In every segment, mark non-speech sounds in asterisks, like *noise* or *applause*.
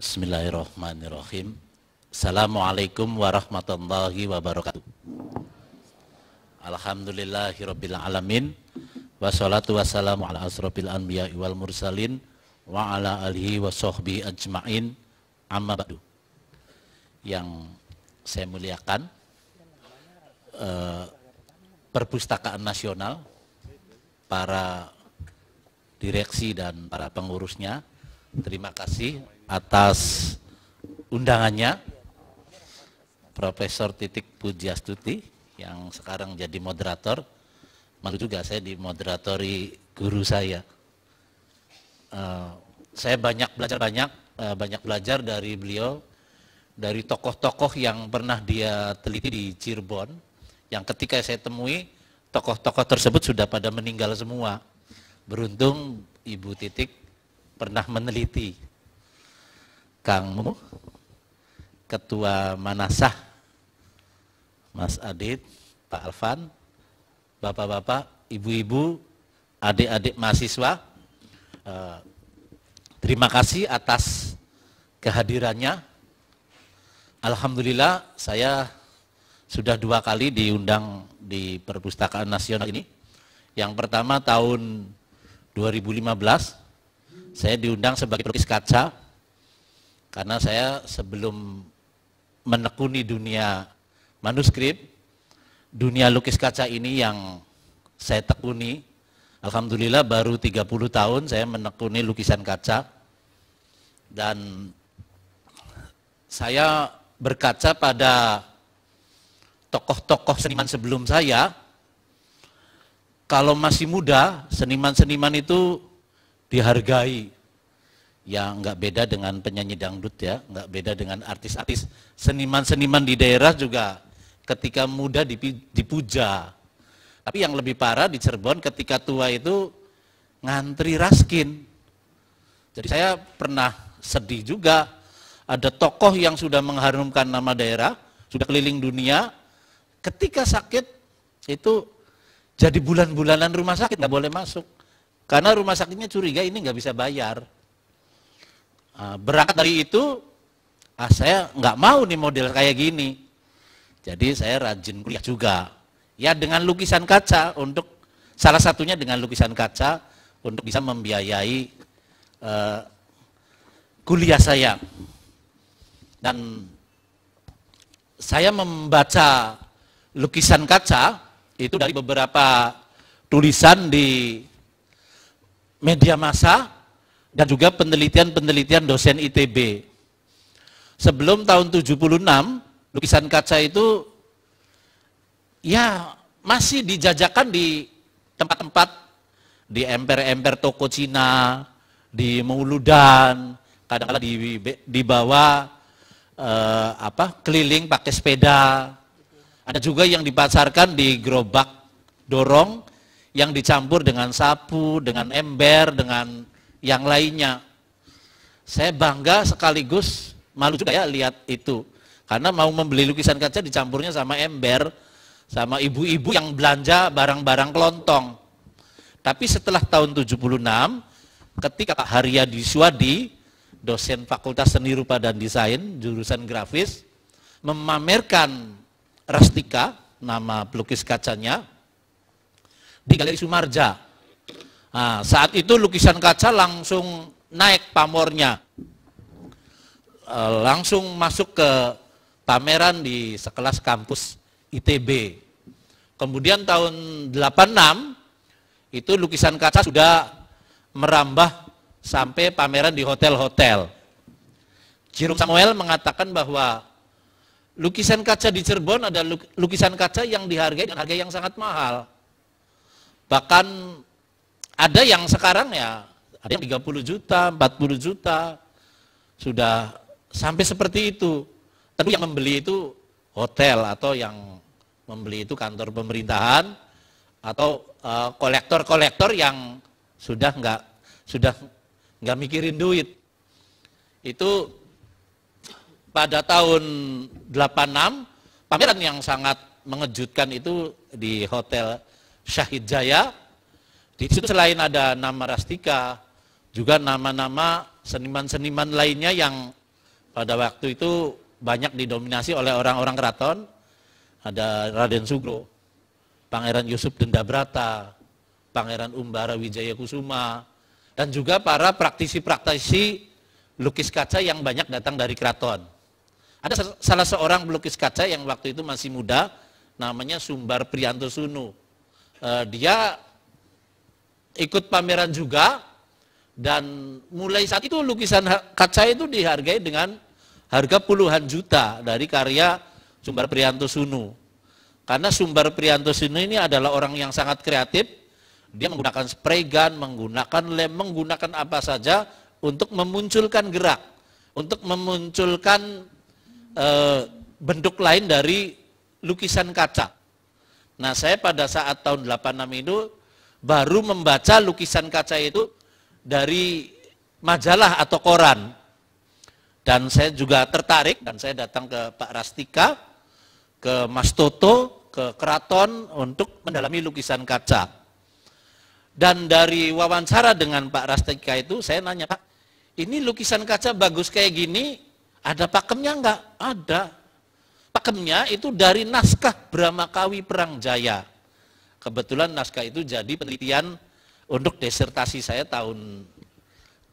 Bismillahirrahmanirrahim. Assalamualaikum warahmatullahi wabarakatuh. Alhamdulillahirabbil alamin. Wassalatu wassalamu ala asrofil anbiya wal mursalin wa ala alihi wa ajmain. Amma ba'du. Yang saya muliakan eh, Perpustakaan Nasional para direksi dan para pengurusnya. Terima kasih atas undangannya Profesor Titik Pujiastuti yang sekarang jadi moderator. Malu juga saya dimoderatori guru saya. Uh, saya banyak belajar banyak, uh, banyak belajar dari beliau, dari tokoh-tokoh yang pernah dia teliti di Cirebon, yang ketika saya temui tokoh-tokoh tersebut sudah pada meninggal semua. Beruntung Ibu Titik pernah meneliti Kangmu, Ketua Manasah, Mas Adit, Pak Alvan, Bapak-bapak, Ibu-ibu, adik-adik mahasiswa, eh, terima kasih atas kehadirannya. Alhamdulillah saya sudah dua kali diundang di Perpustakaan Nasional ini. Yang pertama tahun 2015, saya diundang sebagai pelukis kaca karena saya sebelum menekuni dunia manuskrip, dunia lukis kaca ini yang saya tekuni. Alhamdulillah baru 30 tahun saya menekuni lukisan kaca. Dan saya berkaca pada tokoh-tokoh seniman sebelum saya, kalau masih muda, seniman-seniman itu dihargai ya nggak beda dengan penyanyi dangdut ya, nggak beda dengan artis-artis, seniman-seniman di daerah juga ketika muda dipuja. Tapi yang lebih parah di Cirebon ketika tua itu ngantri raskin. Jadi saya pernah sedih juga, ada tokoh yang sudah mengharumkan nama daerah, sudah keliling dunia, ketika sakit itu jadi bulan-bulanan rumah sakit, nggak boleh masuk. Karena rumah sakitnya curiga ini nggak bisa bayar. Ah, berangkat dari itu, ah, saya nggak mau nih model kayak gini. Jadi saya rajin kuliah juga. Ya dengan lukisan kaca untuk salah satunya dengan lukisan kaca untuk bisa membiayai uh, kuliah saya. Dan saya membaca lukisan kaca itu dari beberapa tulisan di media massa dan juga penelitian-penelitian dosen ITB. Sebelum tahun 76, lukisan kaca itu ya masih dijajakan di tempat-tempat di emper-emper toko Cina, di Mauludan, kadang-kadang di, dibawa eh, apa keliling pakai sepeda. Ada juga yang dipasarkan di gerobak dorong yang dicampur dengan sapu, dengan ember, dengan yang lainnya. Saya bangga sekaligus malu juga ya lihat itu. Karena mau membeli lukisan kaca dicampurnya sama ember, sama ibu-ibu yang belanja barang-barang kelontong. Tapi setelah tahun 76, ketika Pak Haryadi Suwadi, dosen Fakultas Seni Rupa dan Desain, jurusan grafis, memamerkan Rastika, nama pelukis kacanya, di Galeri Sumarja, Nah, saat itu lukisan kaca langsung naik pamornya. Eh, langsung masuk ke pameran di sekelas kampus ITB. Kemudian tahun 86 itu lukisan kaca sudah merambah sampai pameran di hotel-hotel. Jiruk Samuel mengatakan bahwa lukisan kaca di Cirebon ada lukisan kaca yang dihargai dengan harga yang sangat mahal. Bahkan ada yang sekarang ya, ada yang 30 juta, 40 juta, sudah sampai seperti itu. Tentu yang membeli itu hotel atau yang membeli itu kantor pemerintahan atau eh, kolektor-kolektor uh, yang sudah nggak sudah nggak mikirin duit. Itu pada tahun 86 pameran yang sangat mengejutkan itu di Hotel Syahid Jaya di situ selain ada nama Rastika, juga nama-nama seniman-seniman lainnya yang pada waktu itu banyak didominasi oleh orang-orang keraton. Ada Raden Sugro, Pangeran Yusuf Dendabrata, Pangeran Umbara Wijaya Kusuma, dan juga para praktisi-praktisi lukis kaca yang banyak datang dari keraton. Ada salah seorang pelukis kaca yang waktu itu masih muda, namanya Sumbar Prianto Sunu. Eh, dia ikut pameran juga dan mulai saat itu lukisan kaca itu dihargai dengan harga puluhan juta dari karya Sumber Prianto Sunu. Karena Sumber Prianto Sunu ini adalah orang yang sangat kreatif, dia menggunakan spray gun, menggunakan lem, menggunakan apa saja untuk memunculkan gerak, untuk memunculkan e, bentuk lain dari lukisan kaca. Nah saya pada saat tahun 86 itu baru membaca lukisan kaca itu dari majalah atau koran. Dan saya juga tertarik dan saya datang ke Pak Rastika, ke Mas Toto, ke Keraton untuk mendalami lukisan kaca. Dan dari wawancara dengan Pak Rastika itu saya nanya, Pak, ini lukisan kaca bagus kayak gini, ada pakemnya enggak? Ada. Pakemnya itu dari naskah Brahmakawi Perang Jaya. Kebetulan naskah itu jadi penelitian untuk desertasi saya tahun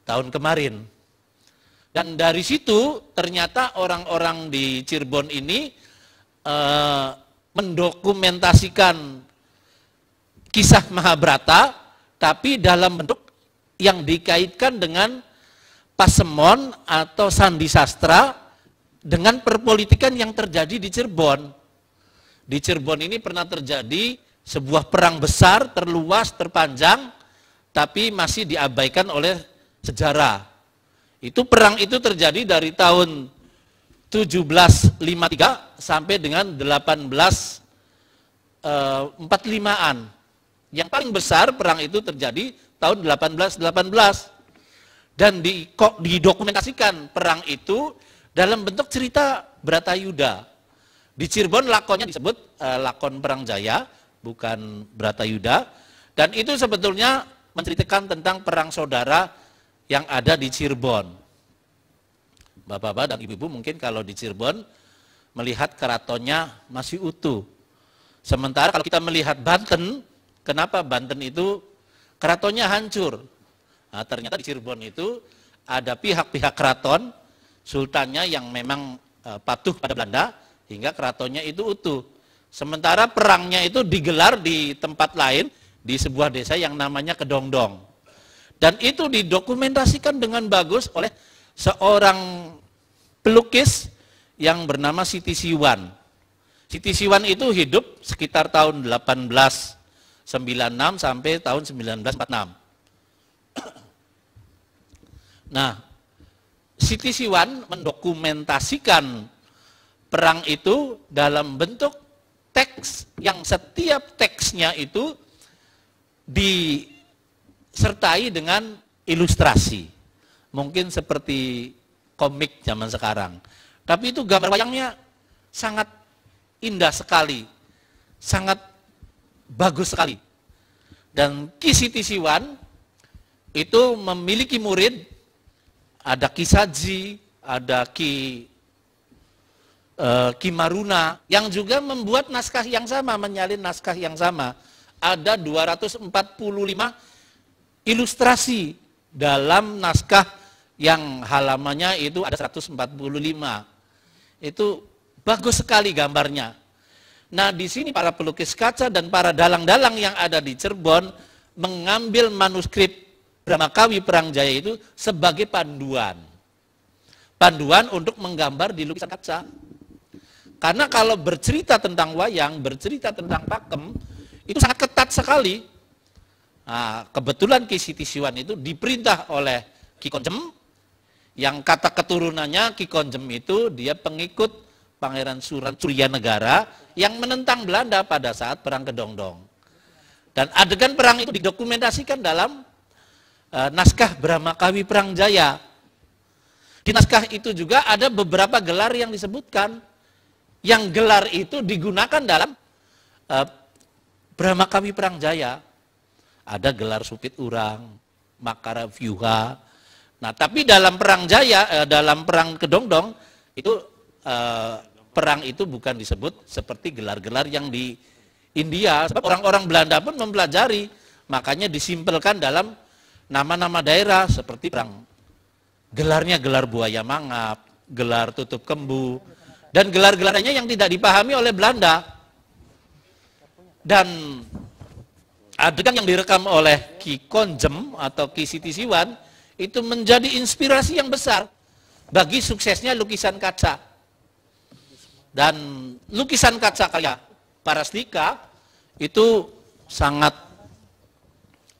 tahun kemarin. Dan dari situ ternyata orang-orang di Cirebon ini eh, mendokumentasikan kisah Mahabharata tapi dalam bentuk yang dikaitkan dengan pasemon atau sandi sastra dengan perpolitikan yang terjadi di Cirebon. Di Cirebon ini pernah terjadi sebuah perang besar, terluas, terpanjang, tapi masih diabaikan oleh sejarah. Itu perang itu terjadi dari tahun 1753 sampai dengan 1845-an. Eh, Yang paling besar perang itu terjadi tahun 1818. Dan di didokumentasikan perang itu dalam bentuk cerita Yuda Di Cirebon lakonnya disebut uh, lakon Perang Jaya, bukan Yuda Dan itu sebetulnya menceritakan tentang perang saudara yang ada di Cirebon. Bapak-bapak dan ibu-ibu mungkin kalau di Cirebon melihat keratonnya masih utuh. Sementara kalau kita melihat Banten, kenapa Banten itu keratonnya hancur? Nah, ternyata di Cirebon itu ada pihak-pihak keraton, sultannya yang memang eh, patuh pada Belanda, hingga keratonnya itu utuh. Sementara perangnya itu digelar di tempat lain, di sebuah desa yang namanya Kedongdong. Dan itu didokumentasikan dengan bagus oleh seorang pelukis yang bernama Siti Siwan. Siti Siwan itu hidup sekitar tahun 1896 sampai tahun 1946. *clears throat* Nah, Siti Siwan mendokumentasikan perang itu dalam bentuk teks yang setiap teksnya itu disertai dengan ilustrasi. Mungkin seperti komik zaman sekarang. Tapi itu gambar wayangnya sangat indah sekali. Sangat bagus sekali. Dan Kisi Tisiwan itu memiliki murid, ada Kisaji, ada Ki Eh, Kimaruna yang juga membuat naskah yang sama, menyalin naskah yang sama. Ada 245 ilustrasi dalam naskah yang halamannya itu ada 145. Itu bagus sekali gambarnya. Nah, di sini para pelukis kaca dan para dalang-dalang yang ada di Cirebon mengambil manuskrip Dramakawi Perang Jaya itu sebagai panduan. Panduan untuk menggambar di lukisan kaca. Karena kalau bercerita tentang wayang, bercerita tentang pakem, itu sangat ketat sekali. Nah, kebetulan Ki Siti Siwan itu diperintah oleh Ki Konjem, yang kata keturunannya Ki Konjem itu dia pengikut Pangeran Suran Surya Negara yang menentang Belanda pada saat Perang Kedongdong. Dan adegan perang itu didokumentasikan dalam e, naskah Brahmakawi Perang Jaya. Di naskah itu juga ada beberapa gelar yang disebutkan yang gelar itu digunakan dalam uh, eh, Brahma Kami Perang Jaya. Ada gelar supit urang, makara vyuha. Nah, tapi dalam Perang Jaya, uh, dalam Perang Kedongdong, itu uh, perang itu bukan disebut seperti gelar-gelar yang di India. Sebab orang-orang Belanda pun mempelajari. Makanya disimpelkan dalam nama-nama daerah seperti perang. Gelarnya gelar buaya mangap, gelar tutup kembu, dan gelar-gelarnya yang tidak dipahami oleh Belanda. Dan adegan yang direkam oleh Ki Konjem atau Ki Siti Siwan itu menjadi inspirasi yang besar bagi suksesnya lukisan kaca. Dan lukisan kaca karya Slika itu sangat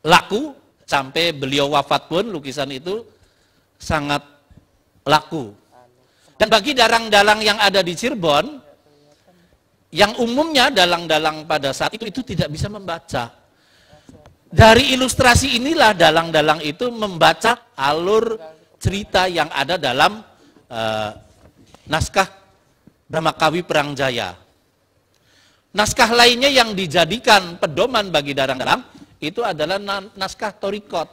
laku sampai beliau wafat pun lukisan itu sangat laku dan bagi dalang-dalang yang ada di Cirebon, yang umumnya dalang-dalang pada saat itu itu tidak bisa membaca. Dari ilustrasi inilah dalang-dalang itu membaca alur cerita yang ada dalam uh, naskah Brahmakawi Perang Jaya. Naskah lainnya yang dijadikan pedoman bagi dalang-dalang itu adalah naskah Torikot.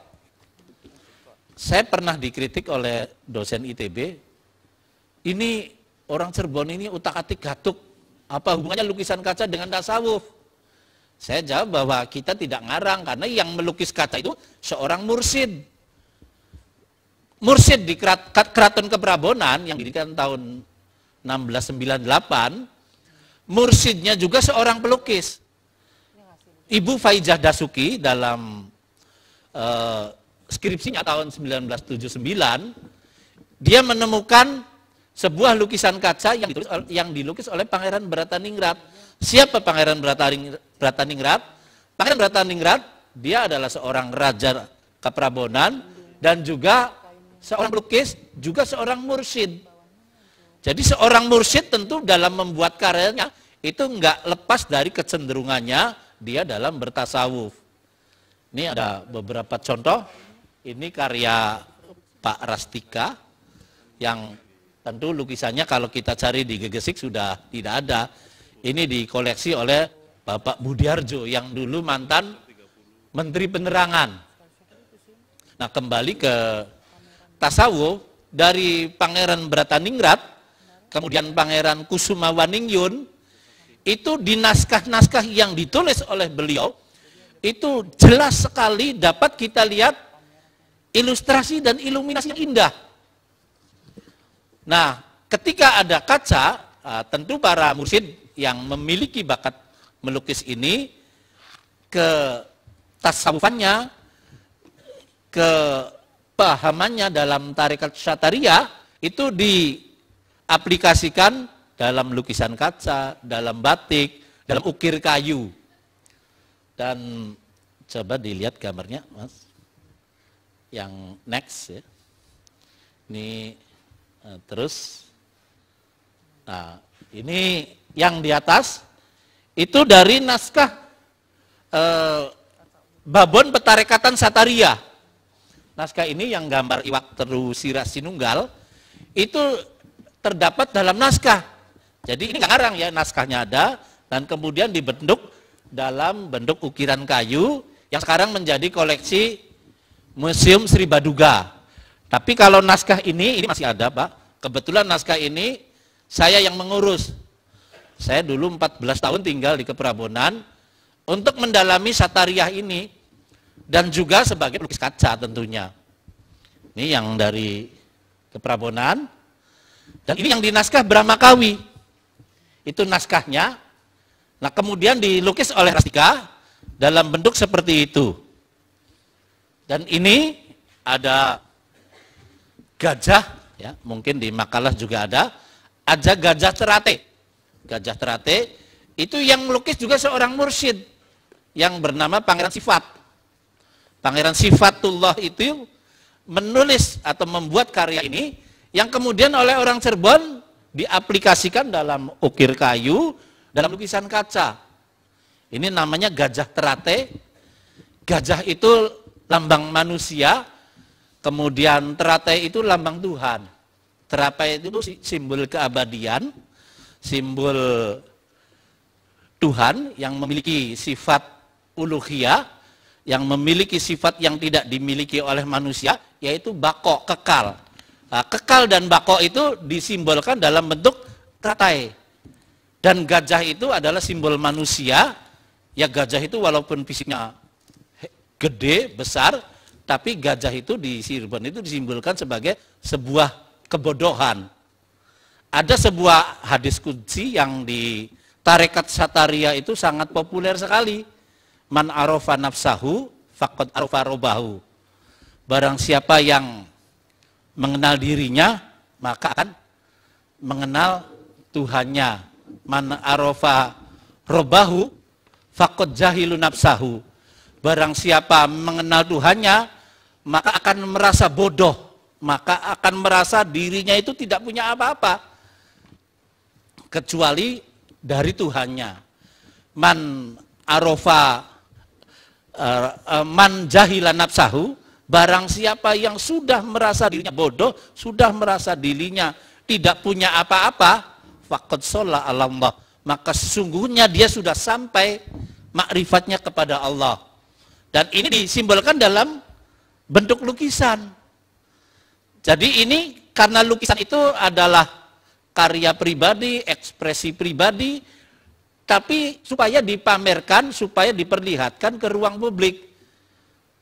Saya pernah dikritik oleh dosen ITB, ini orang Cirebon ini utak-atik gatuk. Apa hubungannya lukisan kaca dengan tasawuf? Saya jawab bahwa kita tidak ngarang karena yang melukis kaca itu seorang mursid. Mursid di Keraton Keprabonan yang didirikan tahun 1698, mursidnya juga seorang pelukis. Ibu Faizah Dasuki dalam uh, skripsinya tahun 1979, dia menemukan sebuah lukisan kaca yang ditulis, yang dilukis oleh Pangeran Brataningrat. Siapa Pangeran Brataningrat? Pangeran Brataningrat, dia adalah seorang raja Kaprabonan dan juga seorang lukis juga seorang mursyid. Jadi seorang mursyid tentu dalam membuat karyanya itu enggak lepas dari kecenderungannya dia dalam bertasawuf. Ini ada beberapa contoh. Ini karya Pak Rastika yang Tentu lukisannya kalau kita cari di Gegesik sudah tidak ada. Ini dikoleksi oleh Bapak Budiarjo yang dulu mantan Menteri Penerangan. Nah kembali ke Tasawo dari Pangeran Brataningrat, kemudian Pangeran Kusuma Waningyun, itu di naskah-naskah yang ditulis oleh beliau, itu jelas sekali dapat kita lihat ilustrasi dan iluminasi yang indah. Nah, ketika ada kaca, eh, tentu para mursid yang memiliki bakat melukis ini ke tasawufannya, ke pahamannya dalam tarikat syataria itu diaplikasikan dalam lukisan kaca, dalam batik, dalam ukir kayu. Dan coba dilihat gambarnya, Mas. Yang next ya. Ini Nah, terus, nah, ini yang di atas itu dari naskah eh, Babon Petarekatan Sataria. Naskah ini yang gambar Iwak Teru Sirah Sinunggal itu terdapat dalam naskah. Jadi ini sekarang ya naskahnya ada dan kemudian dibentuk dalam bentuk ukiran kayu yang sekarang menjadi koleksi Museum Sri Baduga. Tapi kalau naskah ini, ini masih ada Pak. Kebetulan naskah ini saya yang mengurus. Saya dulu 14 tahun tinggal di Keprabonan untuk mendalami satariah ini dan juga sebagai pelukis kaca tentunya. Ini yang dari Keprabonan dan ini yang di naskah Brahmakawi Itu naskahnya. Nah, kemudian dilukis oleh Rastika dalam bentuk seperti itu. Dan ini ada gajah, ya mungkin di makalah juga ada, ada gajah terate. Gajah terate itu yang melukis juga seorang mursyid yang bernama Pangeran Sifat. Pangeran Sifatullah itu menulis atau membuat karya ini yang kemudian oleh orang Cirebon diaplikasikan dalam ukir kayu, dalam lukisan kaca. Ini namanya gajah terate. Gajah itu lambang manusia, Kemudian teratai itu lambang Tuhan. Teratai itu simbol keabadian, simbol Tuhan yang memiliki sifat uluhiyah, yang memiliki sifat yang tidak dimiliki oleh manusia, yaitu bako, kekal. Nah, kekal dan bako itu disimbolkan dalam bentuk teratai. Dan gajah itu adalah simbol manusia, ya gajah itu walaupun fisiknya gede, besar, tapi gajah itu di Sirbon itu disimbolkan sebagai sebuah kebodohan. Ada sebuah hadis kunci yang di tarekat sataria itu sangat populer sekali. Man arofa nafsahu fakot arofa robahu. Barang siapa yang mengenal dirinya, maka akan mengenal Tuhannya. Man arofa robahu fakot jahilu nafsahu. Barang siapa mengenal Tuhannya, maka akan merasa bodoh, maka akan merasa dirinya itu tidak punya apa-apa kecuali dari Tuhannya. Man arofa uh, uh, man jahila nafsahu, barang siapa yang sudah merasa dirinya bodoh, sudah merasa dirinya tidak punya apa-apa, fakot sholat Allah, maka sesungguhnya dia sudah sampai makrifatnya kepada Allah. Dan ini disimbolkan dalam bentuk lukisan. Jadi ini karena lukisan itu adalah karya pribadi, ekspresi pribadi, tapi supaya dipamerkan, supaya diperlihatkan ke ruang publik.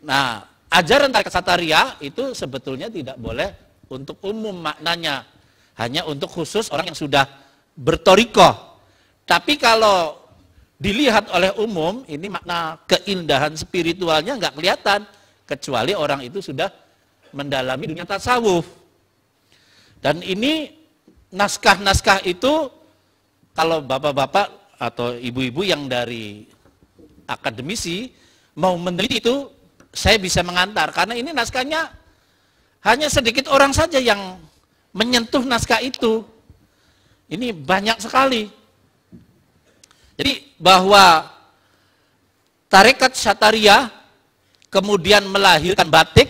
Nah, ajaran tarik kesataria itu sebetulnya tidak boleh untuk umum maknanya, hanya untuk khusus orang yang sudah bertoriko. Tapi kalau dilihat oleh umum, ini makna keindahan spiritualnya nggak kelihatan. Kecuali orang itu sudah mendalami dunia tasawuf. Dan ini naskah-naskah itu kalau bapak-bapak atau ibu-ibu yang dari akademisi mau meneliti itu saya bisa mengantar karena ini naskahnya hanya sedikit orang saja yang menyentuh naskah itu. Ini banyak sekali jadi bahwa tarekat syatariah kemudian melahirkan batik,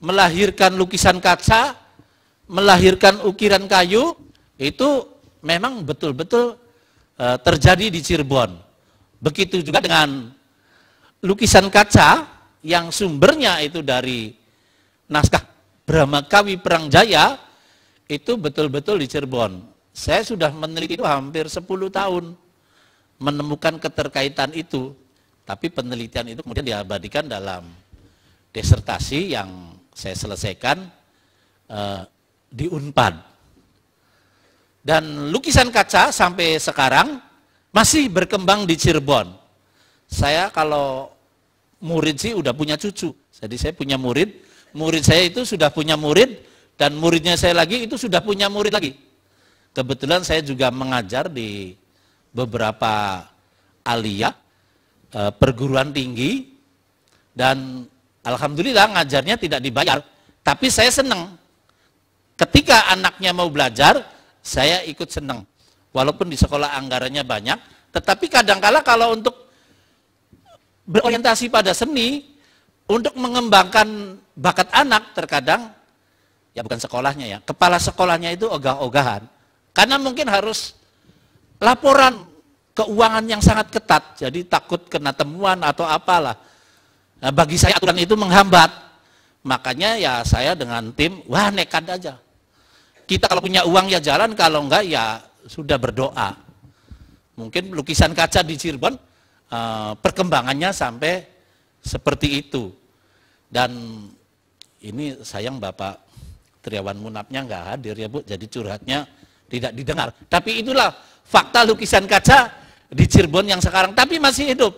melahirkan lukisan kaca, melahirkan ukiran kayu, itu memang betul-betul eh, terjadi di Cirebon. Begitu juga dengan lukisan kaca yang sumbernya itu dari naskah Brahma Kawi Perang Jaya itu betul-betul di Cirebon. Saya sudah meneliti itu hampir 10 tahun menemukan keterkaitan itu, tapi penelitian itu kemudian diabadikan dalam disertasi yang saya selesaikan uh, di Unpad. Dan lukisan kaca sampai sekarang masih berkembang di Cirebon. Saya kalau murid sih udah punya cucu. Jadi saya punya murid, murid saya itu sudah punya murid dan muridnya saya lagi itu sudah punya murid lagi. Kebetulan saya juga mengajar di beberapa aliyah eh, perguruan tinggi, dan alhamdulillah ngajarnya tidak dibayar. Tapi saya senang. Ketika anaknya mau belajar, saya ikut senang. Walaupun di sekolah anggarannya banyak, tetapi kadangkala kalau untuk berorientasi pada seni, untuk mengembangkan bakat anak terkadang, ya bukan sekolahnya ya, kepala sekolahnya itu ogah-ogahan. Karena mungkin harus laporan keuangan yang sangat ketat, jadi takut kena temuan atau apalah. Nah, bagi saya aturan itu menghambat. Makanya ya saya dengan tim, wah nekat aja. Kita kalau punya uang ya jalan, kalau enggak ya sudah berdoa. Mungkin lukisan kaca di Cirebon, eh, perkembangannya sampai seperti itu. Dan ini sayang Bapak Triawan Munapnya nggak hadir ya Bu, jadi curhatnya tidak didengar. Tapi itulah fakta lukisan kaca di Cirebon yang sekarang, tapi masih hidup.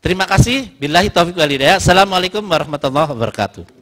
Terima kasih. Billahi taufiq walidaya. Assalamualaikum warahmatullahi wabarakatuh.